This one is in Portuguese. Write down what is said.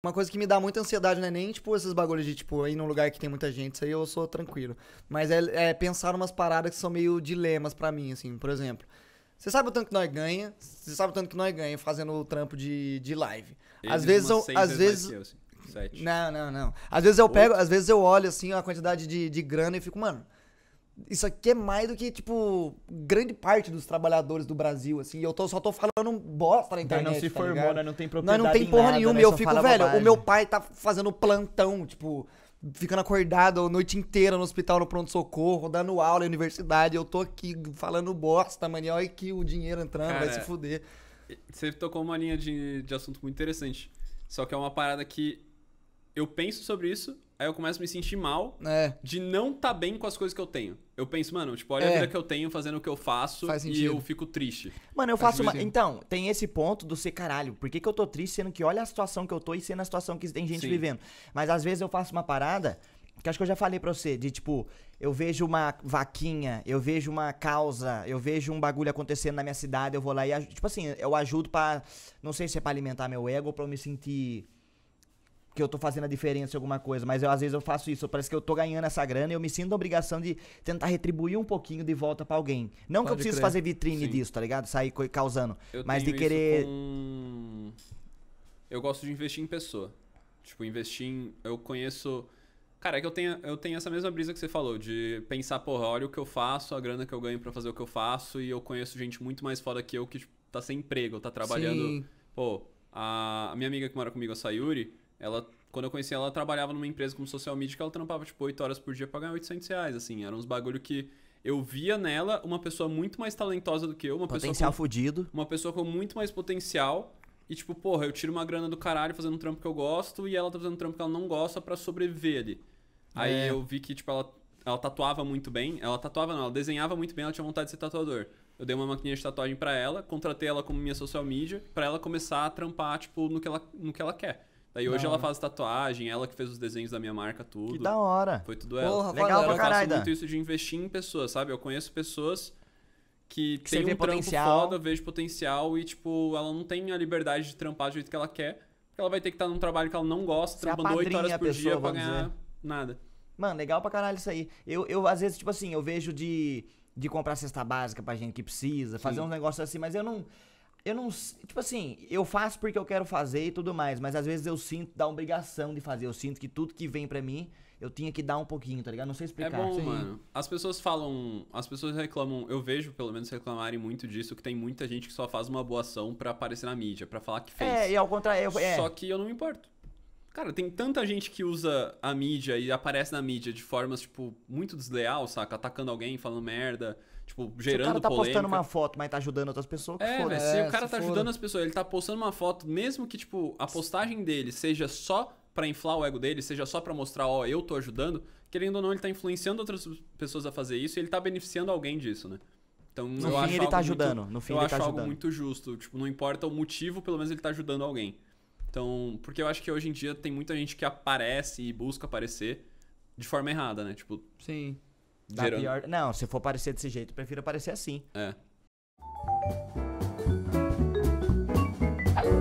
Uma coisa que me dá muita ansiedade não é nem, tipo, esses bagulhos de, tipo, ir num lugar que tem muita gente, isso aí eu sou tranquilo. Mas é, é pensar umas paradas que são meio dilemas para mim, assim, por exemplo. Você sabe o tanto que nós ganha, você sabe o tanto que nós ganha fazendo o trampo de, de live. Eles às vezes, eu, às vezes... Eu, assim, não, não, não. Às vezes eu pego, Oito. às vezes eu olho, assim, a quantidade de, de grana e fico, mano isso aqui é mais do que, tipo, grande parte dos trabalhadores do Brasil, assim. Eu tô, só tô falando bosta na internet. não se tá formou, né? não tem propriedade. Nós não tem porra nada, nenhuma. Né? Eu fico, velho, bobagem. o meu pai tá fazendo plantão, tipo, ficando acordado a noite inteira no hospital, no pronto-socorro, dando aula em universidade. Eu tô aqui falando bosta, mano. olha que o dinheiro entrando, Cara, vai se fuder. Você tocou uma linha de, de assunto muito interessante. Só que é uma parada que eu penso sobre isso, Aí eu começo a me sentir mal é. de não tá bem com as coisas que eu tenho. Eu penso, mano, tipo, olha é. a vida que eu tenho fazendo o que eu faço Faz e eu fico triste. Mano, eu Faz faço sentido. uma. Então, tem esse ponto do ser caralho. Por que, que eu tô triste sendo que olha a situação que eu tô e sendo a situação que tem gente Sim. vivendo? Mas às vezes eu faço uma parada que acho que eu já falei pra você, de tipo, eu vejo uma vaquinha, eu vejo uma causa, eu vejo um bagulho acontecendo na minha cidade, eu vou lá e. Tipo assim, eu ajudo pra. Não sei se é pra alimentar meu ego ou pra eu me sentir que eu tô fazendo a diferença em alguma coisa, mas eu às vezes eu faço isso, parece que eu tô ganhando essa grana e eu me sinto a obrigação de tentar retribuir um pouquinho de volta para alguém. Não Pode que eu preciso crer. fazer vitrine Sim. disso, tá ligado? Sair causando, eu mas de querer com... Eu gosto de investir em pessoa. Tipo, investir em eu conheço Cara, é que eu tenho, eu tenho essa mesma brisa que você falou, de pensar, porra, olha o que eu faço, a grana que eu ganho para fazer o que eu faço, e eu conheço gente muito mais foda que eu que tipo, tá sem emprego, tá trabalhando. Sim. Pô, a minha amiga que mora comigo, a Sayuri, ela, quando eu conheci ela, ela trabalhava numa empresa como social media que ela trampava, tipo, 8 horas por dia pra ganhar 800 reais, assim. Eram uns bagulho que eu via nela uma pessoa muito mais talentosa do que eu. Uma potencial pessoa com, fudido. Uma pessoa com muito mais potencial. E tipo, porra, eu tiro uma grana do caralho fazendo um trampo que eu gosto e ela tá fazendo um trampo que ela não gosta para sobreviver ali. É. Aí eu vi que, tipo, ela, ela tatuava muito bem. Ela tatuava não, ela desenhava muito bem, ela tinha vontade de ser tatuador. Eu dei uma maquininha de tatuagem para ela, contratei ela como minha social media, para ela começar a trampar, tipo, no que ela, no que ela quer. Daí hoje ela faz tatuagem, ela que fez os desenhos da minha marca, tudo. Que da hora. Foi tudo ela. Porra, Legal pra caralho. Eu faço muito isso de investir em pessoas, sabe? Eu conheço pessoas que, que tem um potencial. foda, eu vejo potencial e, tipo, ela não tem a liberdade de trampar do jeito que ela quer. Porque ela vai ter que estar num trabalho que ela não gosta, trabalhando trampando oito horas por pessoa, dia pra ganhar dizer. nada. Mano, legal pra caralho isso aí. Eu, eu, às vezes, tipo assim, eu vejo de, de comprar cesta básica pra gente que precisa, fazer Sim. uns negócios assim, mas eu não eu não. Tipo assim, eu faço porque eu quero fazer e tudo mais, mas às vezes eu sinto da obrigação de fazer. Eu sinto que tudo que vem para mim, eu tinha que dar um pouquinho, tá ligado? Não sei é explicar. É bom, Sim. mano. As pessoas falam. As pessoas reclamam. Eu vejo, pelo menos, reclamarem muito disso, que tem muita gente que só faz uma boa ação pra aparecer na mídia, pra falar que fez. É, e ao contrário. Eu, é, é. Só que eu não me importo. Cara, tem tanta gente que usa a mídia e aparece na mídia de formas, tipo, muito desleal, saca? Atacando alguém, falando merda, tipo, gerando polêmica. o cara tá polêmica. postando uma foto, mas tá ajudando outras pessoas, que é, foda. É, se o é, cara se tá ajudando as pessoas, ele tá postando uma foto, mesmo que, tipo, a postagem dele seja só para inflar o ego dele, seja só para mostrar, ó, oh, eu tô ajudando, querendo ou não, ele tá influenciando outras pessoas a fazer isso e ele tá beneficiando alguém disso, né? Então, no eu fim acho ele tá ajudando, muito, no fim eu ele acho tá ajudando. algo muito justo, tipo, não importa o motivo, pelo menos ele tá ajudando alguém. Então, porque eu acho que hoje em dia tem muita gente que aparece e busca aparecer de forma errada, né? Tipo. Sim. Gerando... Pior... Não, se for aparecer desse jeito, eu prefiro aparecer assim. É.